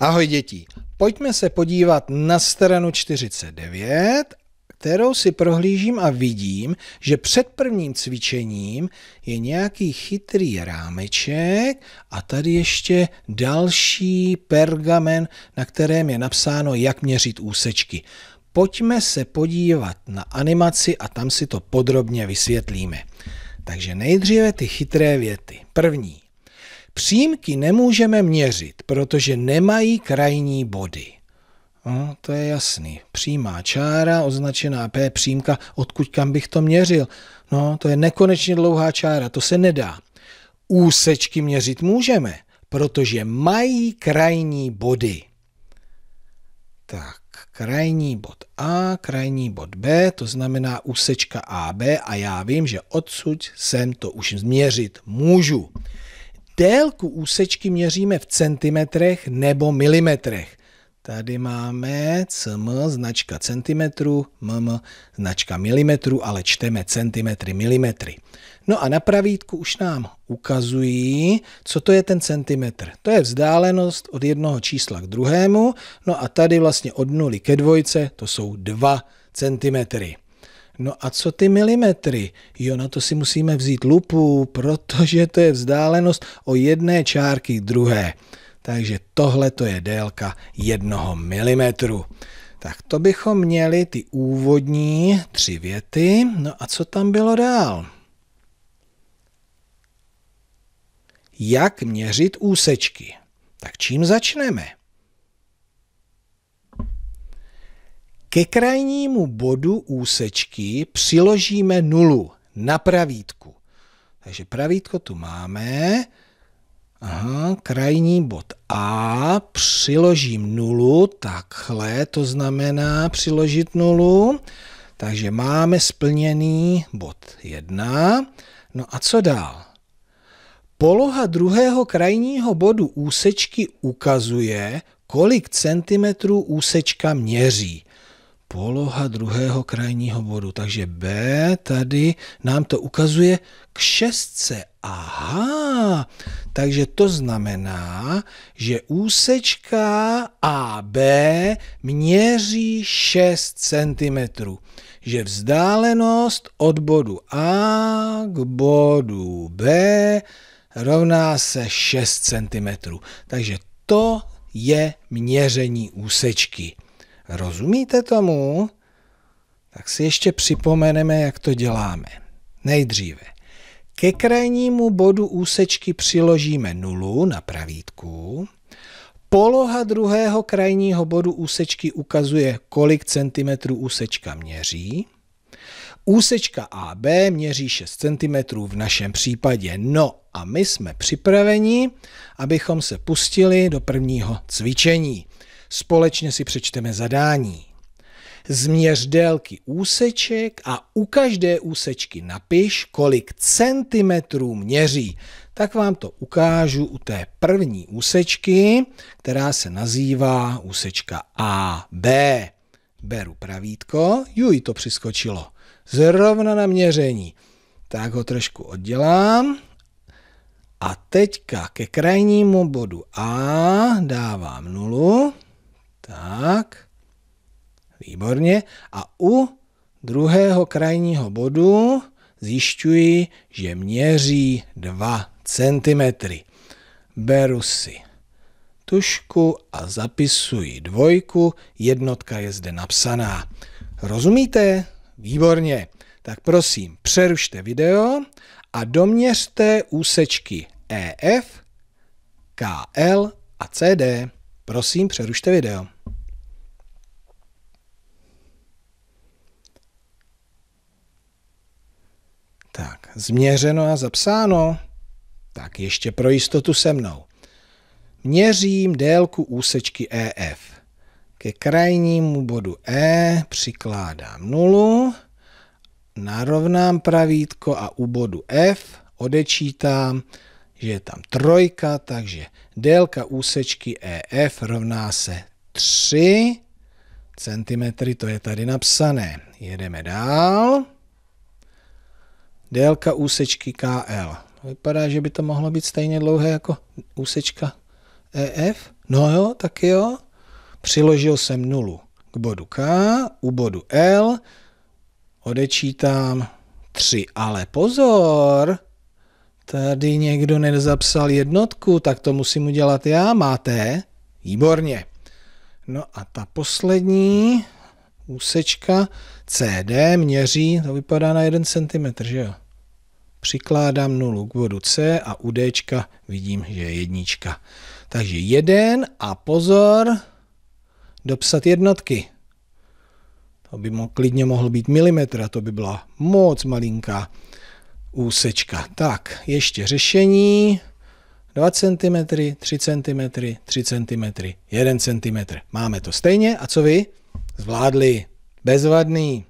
Ahoj děti, pojďme se podívat na stranu 49, kterou si prohlížím a vidím, že před prvním cvičením je nějaký chytrý rámeček a tady ještě další pergamen, na kterém je napsáno, jak měřit úsečky. Pojďme se podívat na animaci a tam si to podrobně vysvětlíme. Takže nejdříve ty chytré věty. První. Přímky nemůžeme měřit, protože nemají krajní body. No, to je jasný. Přímá čára, označená P, přímka, odkud kam bych to měřil. No, to je nekonečně dlouhá čára, to se nedá. Úsečky měřit můžeme, protože mají krajní body. Tak, krajní bod A, krajní bod B, to znamená úsečka AB a já vím, že odsud sem to už změřit můžu délku úsečky měříme v centimetrech nebo milimetrech. Tady máme cm značka centimetru, mm značka milimetru, ale čteme centimetry, milimetry. No a na pravítku už nám ukazují, co to je ten centimetr. To je vzdálenost od jednoho čísla k druhému, no a tady vlastně od nuly ke dvojce to jsou 2 centimetry. No a co ty milimetry? Jo, na to si musíme vzít lupu, protože to je vzdálenost o jedné čárky druhé. Takže tohle to je délka jednoho milimetru. Tak to bychom měli ty úvodní tři věty. No a co tam bylo dál? Jak měřit úsečky? Tak čím začneme? Ke krajnímu bodu úsečky přiložíme nulu na pravítku. Takže pravítko tu máme. Aha, krajní bod A, přiložím nulu, takhle, to znamená přiložit nulu. Takže máme splněný bod 1. No a co dál? Poloha druhého krajního bodu úsečky ukazuje, kolik centimetrů úsečka měří poloha druhého krajního bodu. Takže B tady nám to ukazuje k šestce. Aha, takže to znamená, že úsečka AB měří 6 cm, že vzdálenost od bodu A k bodu B rovná se 6 cm. Takže to je měření úsečky. Rozumíte tomu? Tak si ještě připomeneme, jak to děláme. Nejdříve. Ke krajnímu bodu úsečky přiložíme nulu na pravítku. Poloha druhého krajního bodu úsečky ukazuje, kolik centimetrů úsečka měří. Úsečka AB měří 6 cm v našem případě. No a my jsme připraveni, abychom se pustili do prvního cvičení. Společně si přečteme zadání. Změř délky úseček a u každé úsečky napiš, kolik centimetrů měří. Tak vám to ukážu u té první úsečky, která se nazývá úsečka AB. Beru pravítko, juj to přiskočilo. Zrovna na měření. Tak ho trošku oddělám. A teďka ke krajnímu bodu A dávám nulu. Tak, výborně. A u druhého krajního bodu zjišťuji, že měří 2 cm. Beru si tušku a zapisuji dvojku, jednotka je zde napsaná. Rozumíte? Výborně. Tak prosím, přerušte video a doměřte úsečky EF, KL a CD. Prosím, přerušte video. Tak, změřeno a zapsáno. Tak ještě pro jistotu se mnou. Měřím délku úsečky EF. Ke krajnímu bodu E přikládám nulu, narovnám pravítko a u bodu F odečítám že je tam trojka, takže délka úsečky EF rovná se 3 cm, to je tady napsané. Jedeme dál. Délka úsečky KL. Vypadá, že by to mohlo být stejně dlouhé jako úsečka EF. No jo, tak jo. Přiložil jsem nulu k bodu K, u bodu L odečítám 3. Ale pozor, tady někdo nezapsal jednotku, tak to musím udělat já, máte? Výborně. No a ta poslední úsečka CD měří, to vypadá na 1 cm, že jo? Přikládám nulu k bodu C a u D vidím, že je jednička. Takže jeden a pozor, dopsat jednotky. To by mo, klidně mohl být milimetr a to by byla moc malinká úsečka. Tak, ještě řešení. 2 cm, 3 cm, 3 cm, 1 cm. Máme to stejně. A co vy? Zvládli. Bezvadný.